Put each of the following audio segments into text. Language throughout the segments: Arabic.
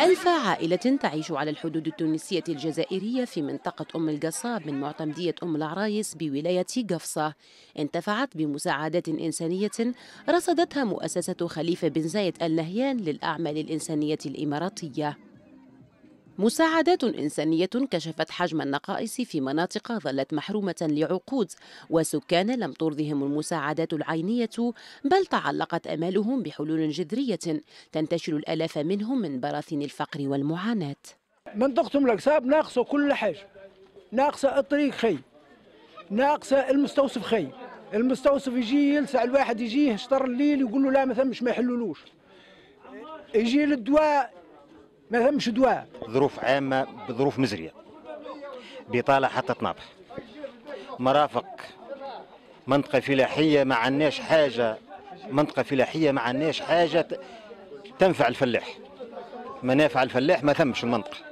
ألف عائلة تعيش على الحدود التونسية الجزائرية في منطقة أم القصاب من معتمدية أم العرايس بولاية قفصة انتفعت بمساعدات إنسانية رصدتها مؤسسة خليفة بن زايد النهيان للأعمال الإنسانية الإماراتية مساعدات إنسانية كشفت حجم النقائص في مناطق ظلت محرومة لعقود وسكان لم ترضهم المساعدات العينية بل تعلقت أمالهم بحلول جذرية تنتشل الآلاف منهم من براثن الفقر والمعاناة منطقتهم الأقصاب ناقصة كل حاجة ناقصة الطريق خي ناقصة المستوصف خي المستوصف يجي يلسع الواحد يجيه شطر الليل يقول له لا مثلا مش ما يحلولوش يجي للدواء ما فهمش دواء ظروف عامه بظروف مزريه بطاله حتى تناطح مرافق منطقه فلاحيه ما عندناش حاجه منطقه فلاحيه ما عندناش حاجه تنفع الفلاح منافع الفلاح ما ثمش المنطقه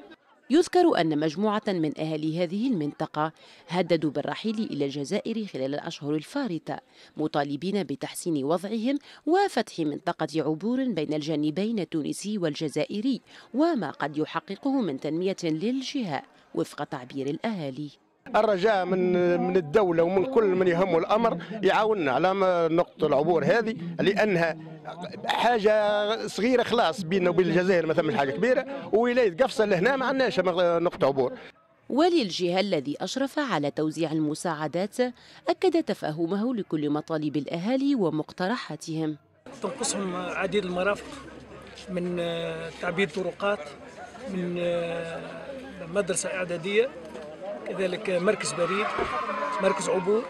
يذكر أن مجموعة من أهالي هذه المنطقة هددوا بالرحيل إلى الجزائر خلال الأشهر الفارطة مطالبين بتحسين وضعهم وفتح منطقة عبور بين الجانبين التونسي والجزائري وما قد يحققه من تنمية للجهة وفق تعبير الأهالي الرجاء من من الدوله ومن كل من يهمه الامر يعاوننا على نقطه العبور هذه لانها حاجه صغيره خلاص بيننا وبين الجزائر ما ثمش حاجه كبيره ولايه قفصه لهنا ما عندناش نقطه عبور والي الجهة الذي أشرف على توزيع المساعدات أكد تفهمه لكل مطالب الأهالي ومقترحاتهم تنقصهم عديد المرافق من آه، تعبير طرقات من آه، مدرسة إعدادية كذلك مركز بريد مركز عبور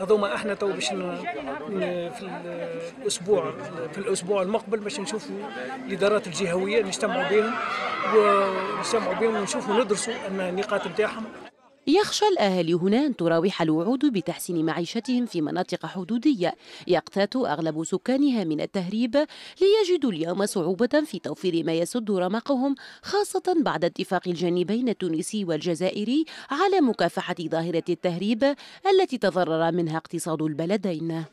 هذوما احنا تو باش في الاسبوع في الاسبوع المقبل باش نشوفوا الادارات الجهويه نجتمعوا بهم ونجتمعوا بهم ونشوفوا ندرسوا النقاط نتاعهم يخشى الأهالي هنا أن تراوح الوعود بتحسين معيشتهم في مناطق حدودية يقتات أغلب سكانها من التهريب ليجدوا اليوم صعوبة في توفير ما يسد رمقهم خاصة بعد اتفاق الجانبين التونسي والجزائري على مكافحة ظاهرة التهريب التي تضرر منها اقتصاد البلدين